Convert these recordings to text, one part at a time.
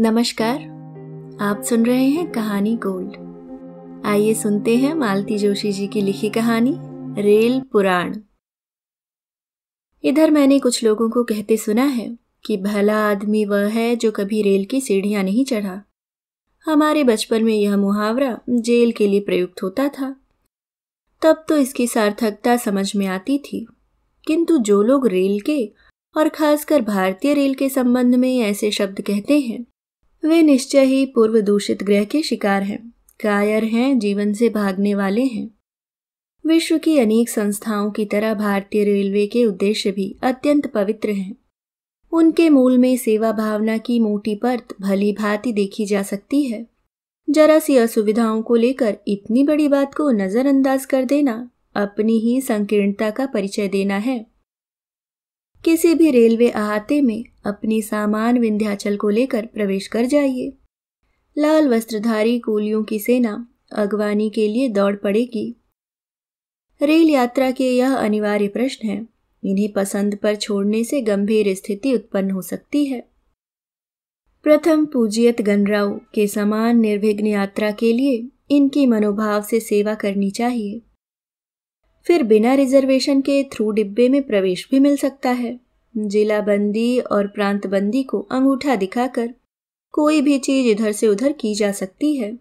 नमस्कार आप सुन रहे हैं कहानी गोल्ड आइए सुनते हैं मालती जोशी जी की लिखी कहानी रेल पुराण इधर मैंने कुछ लोगों को कहते सुना है कि भला आदमी वह है जो कभी रेल की सीढ़ियां नहीं चढ़ा हमारे बचपन में यह मुहावरा जेल के लिए प्रयुक्त होता था तब तो इसकी सार्थकता समझ में आती थी किंतु जो लोग रेल के और खासकर भारतीय रेल के संबंध में ऐसे शब्द कहते हैं वे निश्चय ही पूर्व दूषित ग्रह के शिकार हैं कायर हैं जीवन से भागने वाले हैं विश्व की अनेक संस्थाओं की तरह भारतीय रेलवे के उद्देश्य भी अत्यंत पवित्र हैं उनके मूल में सेवा भावना की मोटी परत भली भांति देखी जा सकती है जरा सी असुविधाओं को लेकर इतनी बड़ी बात को नज़रअंदाज कर देना अपनी ही संकीर्णता का परिचय देना है किसी भी रेलवे अहाते में अपने सामान विंध्याचल को लेकर प्रवेश कर जाइए लाल वस्त्रधारी कूलियों की सेना अगवानी के लिए दौड़ पड़ेगी रेल यात्रा के यह अनिवार्य प्रश्न है इन्हें पसंद पर छोड़ने से गंभीर स्थिति उत्पन्न हो सकती है प्रथम पूजियत गणराव के समान निर्विघ्न यात्रा के लिए इनकी मनोभाव से सेवा करनी चाहिए फिर बिना रिजर्वेशन के थ्रू डिब्बे में प्रवेश भी मिल सकता है जिलाबंदी और प्रांतबंदी को अंगूठा दिखाकर कोई भी चीज इधर से उधर की जा सकती है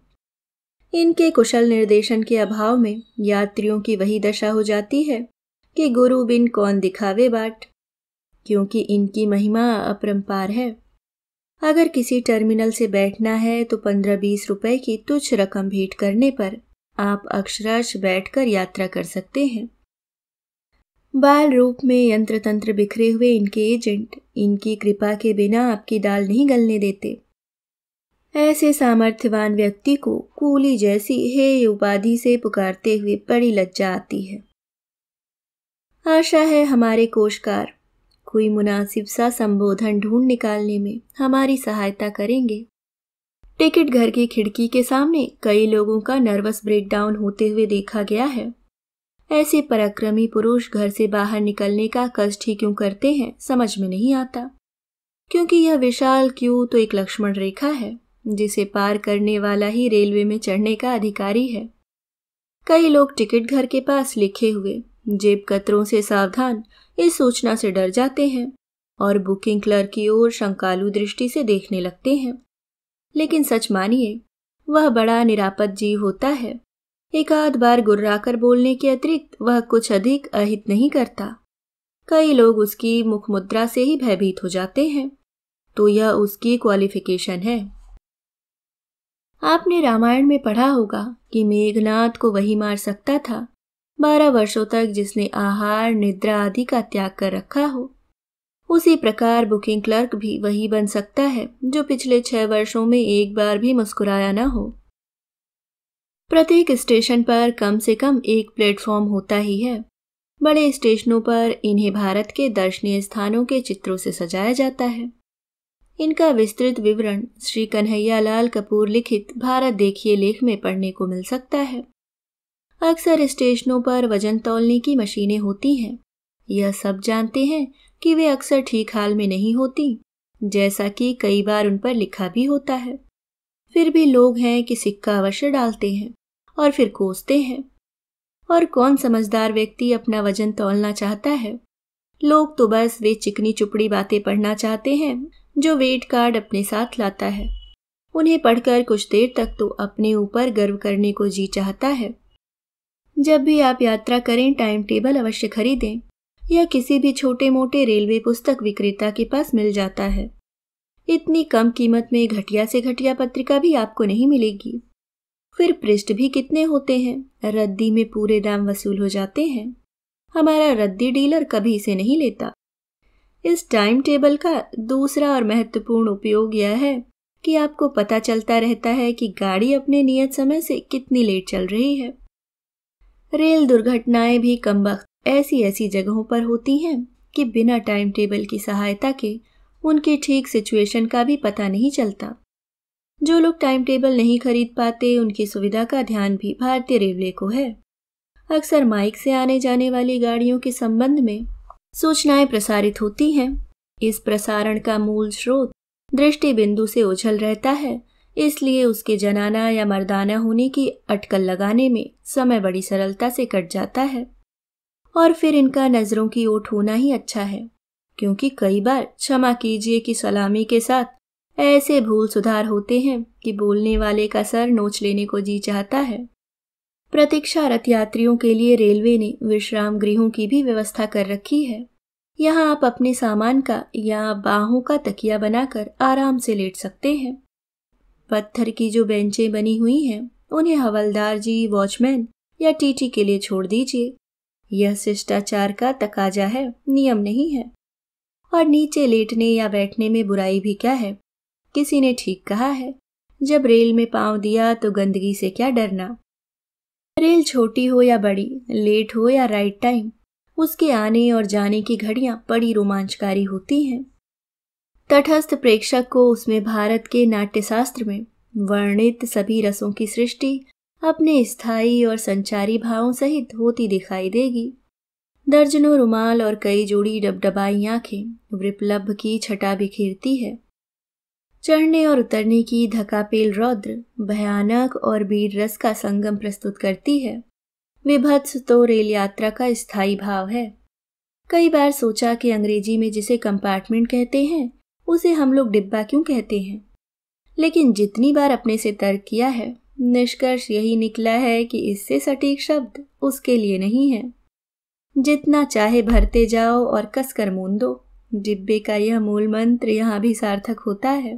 इनके कुशल निर्देशन के अभाव में यात्रियों की वही दशा हो जाती है कि गुरु बिन कौन दिखावे बाट क्योंकि इनकी महिमा अपरंपार है अगर किसी टर्मिनल से बैठना है तो पंद्रह बीस रुपए की तुच्छ रकम भेंट करने पर आप अक्षरश बैठकर यात्रा कर सकते हैं बाल रूप में यंत्र तंत्र बिखरे हुए इनके एजेंट इनकी कृपा के बिना आपकी दाल नहीं गलने देते ऐसे सामर्थ्यवान व्यक्ति को कूली जैसी हे उपाधि से पुकारते हुए बड़ी लज्जा आती है आशा है हमारे कोशकार कोई मुनासिब सा संबोधन ढूंढ निकालने में हमारी सहायता करेंगे टिकट घर की खिड़की के सामने कई लोगों का नर्वस ब्रेकडाउन होते हुए देखा गया है ऐसे पराक्रमी पुरुष घर से बाहर निकलने का कष्ट ही क्यों करते हैं समझ में नहीं आता क्योंकि यह विशाल क्यू तो एक लक्ष्मण रेखा है जिसे पार करने वाला ही रेलवे में चढ़ने का अधिकारी है कई लोग टिकट घर के पास लिखे हुए जेब कतरों से सावधान इस सूचना से डर जाते हैं और बुकिंग क्लर्क की ओर शंकालु दृष्टि से देखने लगते हैं लेकिन सच मानिए वह बड़ा निरापद जीव होता है एक आध बार गुर्राकर बोलने के अतिरिक्त वह कुछ अधिक अहित नहीं करता कई लोग उसकी मुख मुद्रा से ही भयभीत हो जाते हैं तो यह उसकी क्वालिफिकेशन है आपने रामायण में पढ़ा होगा कि मेघनाथ को वही मार सकता था बारह वर्षों तक जिसने आहार निद्रा आदि का त्याग कर रखा हो उसी प्रकार बुकिंग क्लर्क भी वही बन सकता है जो पिछले छह वर्षों में एक बार भी मुस्कुराया ना हो प्रत्येक स्टेशन पर कम से कम एक प्लेटफॉर्म होता ही है बड़े स्टेशनों पर इन्हें भारत के दर्शनीय स्थानों के चित्रों से सजाया जाता है इनका विस्तृत विवरण श्री कन्हैया लाल कपूर लिखित भारत देखिए लेख में पढ़ने को मिल सकता है अक्सर स्टेशनों पर वजन तोलने की मशीनें होती हैं यह सब जानते हैं कि वे अक्सर ठीक हाल में नहीं होती जैसा कि कई बार उन पर लिखा भी होता है फिर भी लोग हैं कि सिक्का अवश्य डालते हैं और फिर कोसते हैं और कौन समझदार व्यक्ति अपना वजन तोलना चाहता है लोग तो बस वे चिकनी चुपड़ी बातें पढ़ना चाहते हैं जो वेट कार्ड अपने साथ लाता है उन्हें पढ़कर कुछ देर तक तो अपने ऊपर गर्व करने को जी चाहता है जब भी आप यात्रा करें टाइम टेबल अवश्य खरीदें या किसी भी छोटे मोटे रेलवे पुस्तक विक्रेता के पास मिल जाता है इतनी कम कीमत में घटिया से घटिया पत्रिका भी आपको नहीं मिलेगी फिर पृष्ठ भी कितने होते हैं रद्दी में पूरे दाम वसूल हो जाते हैं हमारा रद्दी डीलर कभी इसे नहीं लेता इस टाइम टेबल का दूसरा और महत्वपूर्ण उपयोग यह है कि आपको पता चलता रहता है कि गाड़ी अपने नियत समय से कितनी लेट चल रही है रेल दुर्घटनाएं भी कम वक्त ऐसी ऐसी जगहों पर होती हैं कि बिना टाइम टेबल की सहायता के उनकी ठीक सिचुएशन का भी पता नहीं चलता जो लोग टाइम टेबल नहीं खरीद पाते उनकी सुविधा का ध्यान भी भारतीय रेलवे को है अक्सर माइक से आने जाने वाली गाड़ियों के संबंध में सूचनाएं प्रसारित होती हैं इस प्रसारण का मूल स्रोत दृष्टि बिंदु से उछल रहता है इसलिए उसके जनाना या मर्दाना होने की अटकल लगाने में समय बड़ी सरलता से कट जाता है और फिर इनका नज़रों की ओट होना ही अच्छा है क्योंकि कई बार क्षमा कीजिए की सलामी के साथ ऐसे भूल सुधार होते हैं कि बोलने वाले का सर नोच लेने को जी चाहता है प्रतीक्षारत यात्रियों के लिए रेलवे ने विश्राम गृहों की भी व्यवस्था कर रखी है यहाँ आप अपने सामान का या बाहों का तकिया बनाकर आराम से लेट सकते हैं पत्थर की जो बेंचें बनी हुई हैं उन्हें हवलदार जी वॉचमैन या टीटी के लिए छोड़ दीजिए यह शिष्टाचार का तकाजा है नियम नहीं है और नीचे लेटने या बैठने में बुराई भी क्या है किसी ने ठीक कहा है जब रेल में पांव दिया तो गंदगी से क्या डरना रेल छोटी हो या बड़ी लेट हो या राइट टाइम उसके आने और जाने की घड़ियां बड़ी रोमांचकारी होती हैं तटस्थ प्रेक्षक को उसमें भारत के नाट्यशास्त्र में वर्णित सभी रसों की सृष्टि अपने स्थायी और संचारी भावों सहित होती दिखाई देगी दर्जनों रुमाल और कई जोड़ी डबडबाई आंखें वृपलभ की छटा बिखेरती है चढ़ने और उतरने की धकापेल रौद्र भयानक और बीर रस का संगम प्रस्तुत करती है विभत्स तो रेल यात्रा का स्थायी भाव है कई बार सोचा कि अंग्रेजी में जिसे कंपार्टमेंट कहते हैं उसे हम लोग डिब्बा क्यों कहते हैं लेकिन जितनी बार अपने से तर्क किया है निष्कर्ष यही निकला है कि इससे सटीक शब्द उसके लिए नहीं है जितना चाहे भरते जाओ और कसकर मून दो डिब्बे का यह मूल मंत्र यहाँ भी सार्थक होता है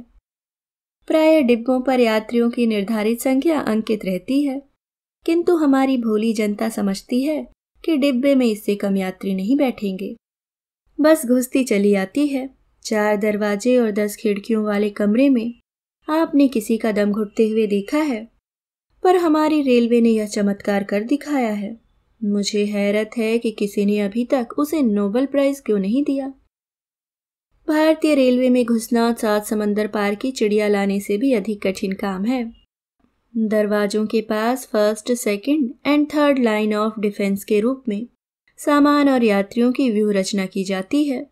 प्राय डिब्बों पर यात्रियों की निर्धारित संख्या अंकित रहती है किंतु हमारी भोली जनता समझती है कि डिब्बे में इससे कम यात्री नहीं बैठेंगे बस घुसती चली आती है चार दरवाजे और दस खिड़कियों वाले कमरे में आपने किसी का दम घुटते हुए देखा है पर हमारी रेलवे ने यह चमत्कार कर दिखाया है मुझे हैरत है कि किसी ने अभी तक उसे नोबल प्राइज क्यों नहीं दिया भारतीय रेलवे में घुसना सात समंदर पार की चिड़िया लाने से भी अधिक कठिन काम है दरवाजों के पास first second and third line of defence के रूप में सामान और यात्रियों की व्यूह रचना की जाती है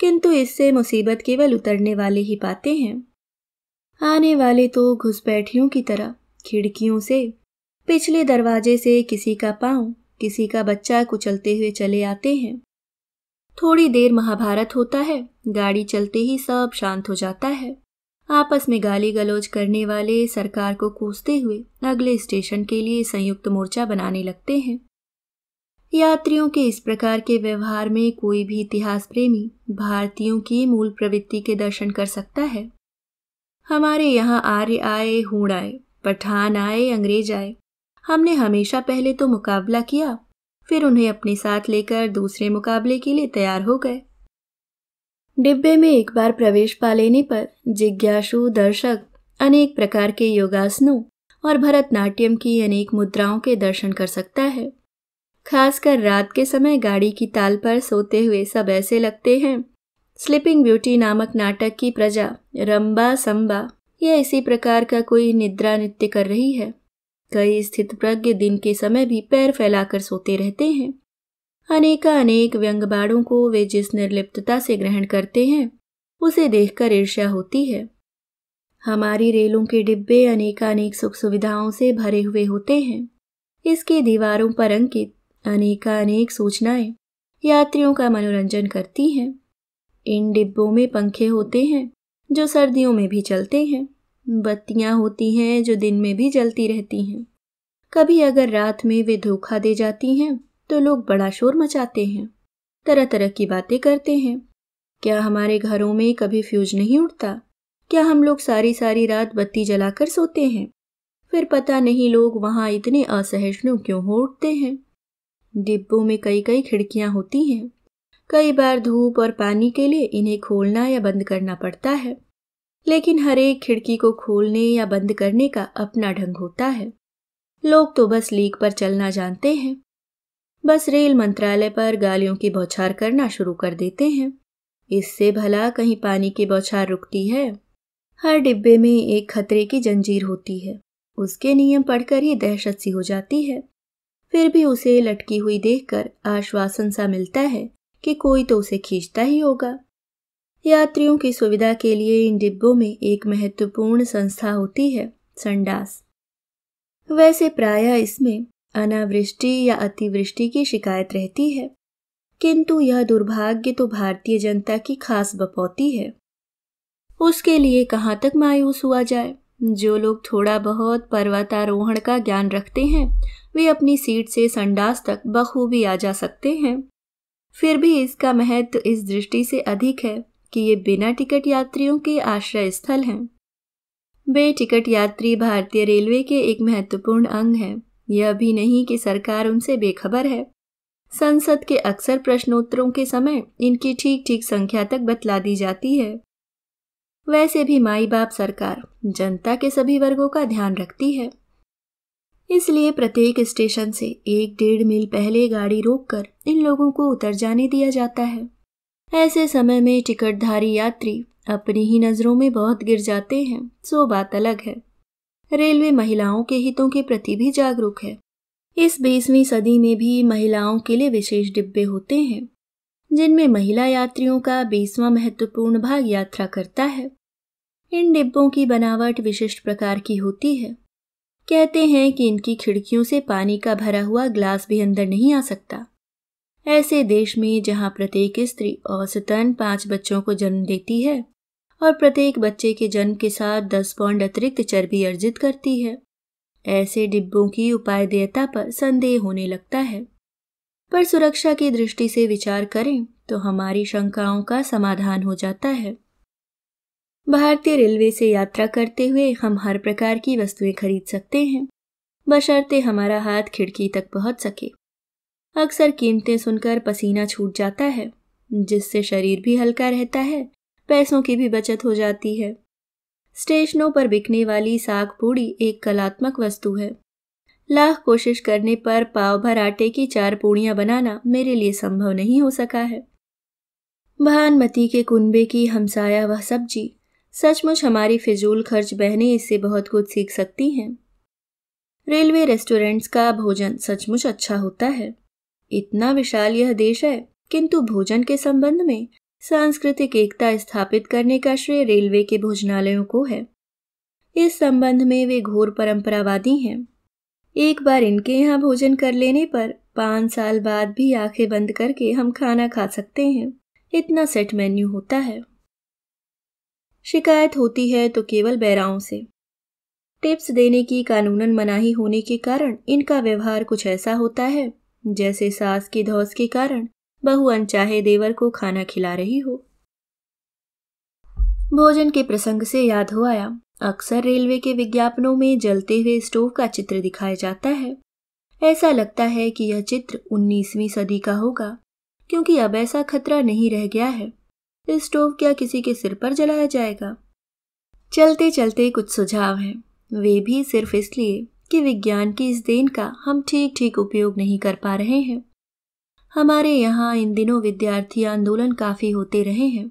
किंतु इससे मुसीबत केवल उतरने वाले ही पाते हैं आने वाले तो घुसपैठियों की तरह खिड़कियों से पिछले दरवाजे से किसी का पांव किसी का बच्चा कुचलते हुए चले आते हैं थोड़ी देर महाभारत होता है गाड़ी चलते ही सब शांत हो जाता है आपस में गाली गलौज करने वाले सरकार को कोसते हुए अगले स्टेशन के लिए संयुक्त मोर्चा बनाने लगते हैं यात्रियों के इस प्रकार के व्यवहार में कोई भी इतिहास प्रेमी भारतीयों की मूल प्रवृत्ति के दर्शन कर सकता है हमारे यहाँ आर्य आए हूण आए पठान आए अंग्रेज आए हमने हमेशा पहले तो मुकाबला किया फिर उन्हें अपने साथ लेकर दूसरे मुकाबले के लिए तैयार हो गए डिब्बे में एक बार प्रवेश पा लेने पर जिज्ञासु दर्शक अनेक प्रकार के योगासनों और भरतनाट्यम की अनेक मुद्राओं के दर्शन कर सकता है खासकर रात के समय गाड़ी की ताल पर सोते हुए सब ऐसे लगते हैं स्लीपिंग ब्यूटी नामक नाटक की प्रजा रंबा संबा या इसी प्रकार का कोई निद्रा नृत्य कर रही है कई स्थित प्रज्ञ दिन के समय भी पैर फैलाकर सोते रहते हैं अनेकानेक व्यंग बाड़ों को वे जिस निर्लिप्तता से ग्रहण करते हैं उसे देखकर ईर्ष्या होती है हमारी रेलों के डिब्बे अनेकानेक सुख सुविधाओं से भरे हुए होते हैं इसकी दीवारों पर अंकित अनेकानेक सूचनाएं यात्रियों का मनोरंजन करती हैं इन डिब्बों में पंखे होते हैं जो सर्दियों में भी चलते हैं बत्तियाँ होती हैं जो दिन में भी जलती रहती हैं कभी अगर रात में वे धोखा दे जाती हैं तो लोग बड़ा शोर मचाते हैं तरह तरह की बातें करते हैं क्या हमारे घरों में कभी फ्यूज नहीं उठता क्या हम लोग सारी सारी रात बत्ती जलाकर सोते हैं फिर पता नहीं लोग वहाँ इतने असहिष्णु क्यों हो उठते हैं डिब्बों में कई कई खिड़कियाँ होती हैं कई बार धूप और पानी के लिए इन्हें खोलना या बंद करना पड़ता है लेकिन हर एक खिड़की को खोलने या बंद करने का अपना ढंग होता है लोग तो बस लीक पर चलना जानते हैं बस रेल मंत्रालय पर गालियों की बौछार करना शुरू कर देते हैं इससे भला कहीं पानी की बौछार रुकती है हर डिब्बे में एक खतरे की जंजीर होती है उसके नियम पढ़कर ही दहशत सी हो जाती है फिर भी उसे लटकी हुई देखकर आश्वासन सा मिलता है कि कोई तो उसे खींचता ही होगा यात्रियों की सुविधा के लिए इन डिब्बों में एक महत्वपूर्ण संस्था होती है संडास वैसे प्रायः इसमें अनावृष्टि या अतिवृष्टि की शिकायत रहती है किंतु यह दुर्भाग्य तो भारतीय जनता की खास बपौती है उसके लिए कहाँ तक मायूस हुआ जाए जो लोग थोड़ा बहुत पर्वतारोहण का ज्ञान रखते हैं वे अपनी सीट से संडास तक बखूबी आ जा सकते हैं फिर भी इसका महत्व इस दृष्टि से अधिक है कि ये बिना टिकट यात्रियों के आश्रय स्थल हैं वे टिकट यात्री भारतीय रेलवे के एक महत्वपूर्ण अंग हैं यह भी नहीं कि सरकार उनसे बेखबर है संसद के अक्सर प्रश्नोत्तरों के समय इनकी ठीक ठीक संख्या तक बतला दी जाती है वैसे भी माई बाप सरकार जनता के सभी वर्गों का ध्यान रखती है इसलिए प्रत्येक स्टेशन से एक डेढ़ मील पहले गाड़ी रोककर इन लोगों को उतर जाने दिया जाता है ऐसे समय में टिकटधारी यात्री अपनी ही नज़रों में बहुत गिर जाते हैं सो बात अलग है रेलवे महिलाओं के हितों के प्रति भी जागरूक है इस बीसवीं सदी में भी महिलाओं के लिए विशेष डिब्बे होते हैं जिनमें महिला यात्रियों का बीसवां महत्वपूर्ण भाग यात्रा करता है इन डिब्बों की बनावट विशिष्ट प्रकार की होती है कहते हैं कि इनकी खिड़कियों से पानी का भरा हुआ ग्लास भी अंदर नहीं आ सकता ऐसे देश में जहाँ प्रत्येक स्त्री औसतन पांच बच्चों को जन्म देती है और प्रत्येक बच्चे के जन्म के साथ दस पौंड अतिरिक्त चर्बी अर्जित करती है ऐसे डिब्बों की उपायदेयता पर संदेह होने लगता है पर सुरक्षा की दृष्टि से विचार करें तो हमारी शंकाओं का समाधान हो जाता है भारतीय रेलवे से यात्रा करते हुए हम हर प्रकार की वस्तुएं खरीद सकते हैं बशर्ते हमारा हाथ खिड़की तक पहुंच सके अक्सर कीमतें सुनकर पसीना छूट जाता है जिससे शरीर भी हल्का रहता है पैसों की भी बचत हो जाती है स्टेशनों पर बिकने वाली साग पूड़ी एक कलात्मक वस्तु है लाख कोशिश करने पर पाव भर आटे की चार पूड़ियाँ बनाना मेरे लिए संभव नहीं हो सका है भानमती के कुनबे की हमसाया वह सब्जी सचमुच हमारी फिजूल खर्च बहने इससे बहुत कुछ सीख सकती हैं रेलवे रेस्टोरेंट्स का भोजन सचमुच अच्छा होता है इतना विशाल यह देश है किंतु भोजन के संबंध में सांस्कृतिक एकता स्थापित करने का श्रेय रेलवे के भोजनालयों को है इस संबंध में वे घोर परंपरावादी हैं एक बार इनके यहाँ भोजन कर लेने पर पाँच साल बाद भी आंखें बंद करके हम खाना खा सकते हैं इतना सेट मेन्यू होता है शिकायत होती है तो केवल बैराओं से टिप्स देने की कानूनन मनाही होने के कारण इनका व्यवहार कुछ ऐसा होता है जैसे सास की धौस के कारण बहु अनचाहे देवर को खाना खिला रही हो भोजन के प्रसंग से याद हो आया अक्सर रेलवे के विज्ञापनों में जलते हुए स्टोव का चित्र दिखाया जाता है ऐसा लगता है कि यह चित्र 19वीं सदी का होगा क्योंकि अब ऐसा खतरा नहीं रह गया है इस स्टोव क्या किसी के सिर पर जलाया जाएगा चलते चलते कुछ सुझाव हैं वे भी सिर्फ इसलिए कि विज्ञान की इस देन का हम ठीक ठीक उपयोग नहीं कर पा रहे हैं हमारे यहाँ इन दिनों विद्यार्थी आंदोलन काफी होते रहे हैं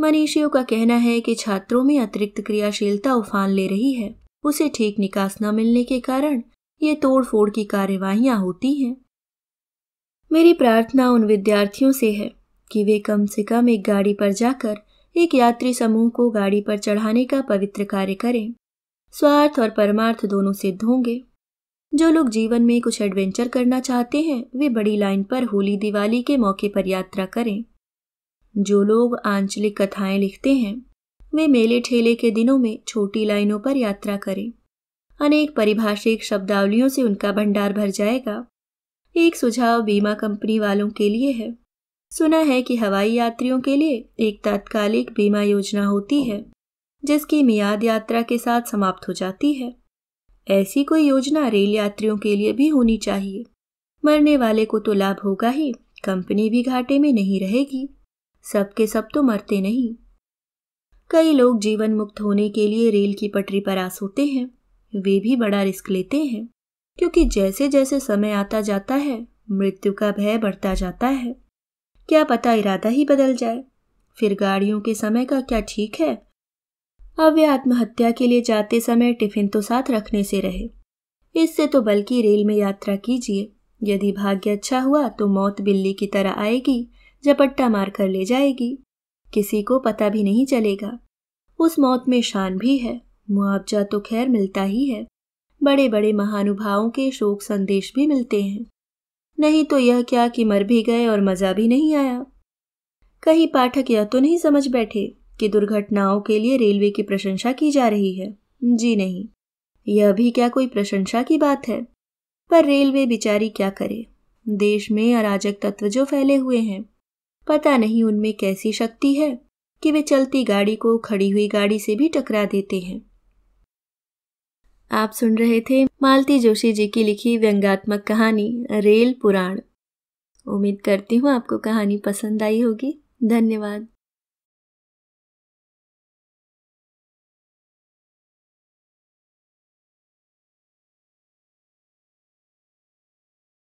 मनीषियों का कहना है कि छात्रों में अतिरिक्त क्रियाशीलता उफान ले रही है उसे ठीक निकास न मिलने के कारण ये तोड़फोड़ की कार्यवाही होती हैं मेरी प्रार्थना उन विद्यार्थियों से है कि वे कम से कम एक गाड़ी पर जाकर एक यात्री समूह को गाड़ी पर चढ़ाने का पवित्र कार्य करें स्वार्थ और परमार्थ दोनों सिद्ध होंगे जो लोग जीवन में कुछ एडवेंचर करना चाहते हैं वे बड़ी लाइन पर होली दिवाली के मौके पर यात्रा करें जो लोग आंचलिक कथाएं लिखते हैं वे मेले ठेले के दिनों में छोटी लाइनों पर यात्रा करें अनेक परिभाषिक शब्दावलियों से उनका भंडार भर जाएगा एक सुझाव बीमा कंपनी वालों के लिए है सुना है कि हवाई यात्रियों के लिए एक तात्कालिक बीमा योजना होती है जिसकी मियाद यात्रा के साथ समाप्त हो जाती है ऐसी कोई योजना रेल यात्रियों के लिए भी होनी चाहिए मरने वाले को तो लाभ होगा ही कंपनी भी घाटे में नहीं रहेगी सबके सब तो मरते नहीं कई लोग जीवन मुक्त होने के लिए रेल की पटरी पर आस होते हैं वे भी बड़ा रिस्क लेते हैं क्योंकि जैसे जैसे समय आता जाता है मृत्यु का भय बढ़ता जाता है क्या पता इरादा ही बदल जाए फिर गाड़ियों के समय का क्या ठीक है अब वे आत्महत्या के लिए जाते समय टिफिन तो साथ रखने से रहे इससे तो बल्कि रेल में यात्रा कीजिए यदि भाग्य अच्छा हुआ तो मौत बिल्ली की तरह आएगी झपट्टा मार कर ले जाएगी किसी को पता भी नहीं चलेगा उस मौत में शान भी है मुआवजा तो खैर मिलता ही है बड़े बड़े महानुभावों के शोक संदेश भी मिलते हैं नहीं तो यह क्या कि मर भी गए और मज़ा भी नहीं आया कहीं पाठक यह तो नहीं समझ बैठे कि दुर्घटनाओं के लिए रेलवे की प्रशंसा की जा रही है जी नहीं यह भी क्या कोई प्रशंसा की बात है पर रेलवे बिचारी क्या करे देश में अराजक तत्व जो फैले हुए हैं पता नहीं उनमें कैसी शक्ति है कि वे चलती गाड़ी को खड़ी हुई गाड़ी से भी टकरा देते हैं आप सुन रहे थे मालती जोशी जी की लिखी व्यंगात्मक कहानी रेल पुराण उम्मीद करती हूँ आपको कहानी पसंद आई होगी धन्यवाद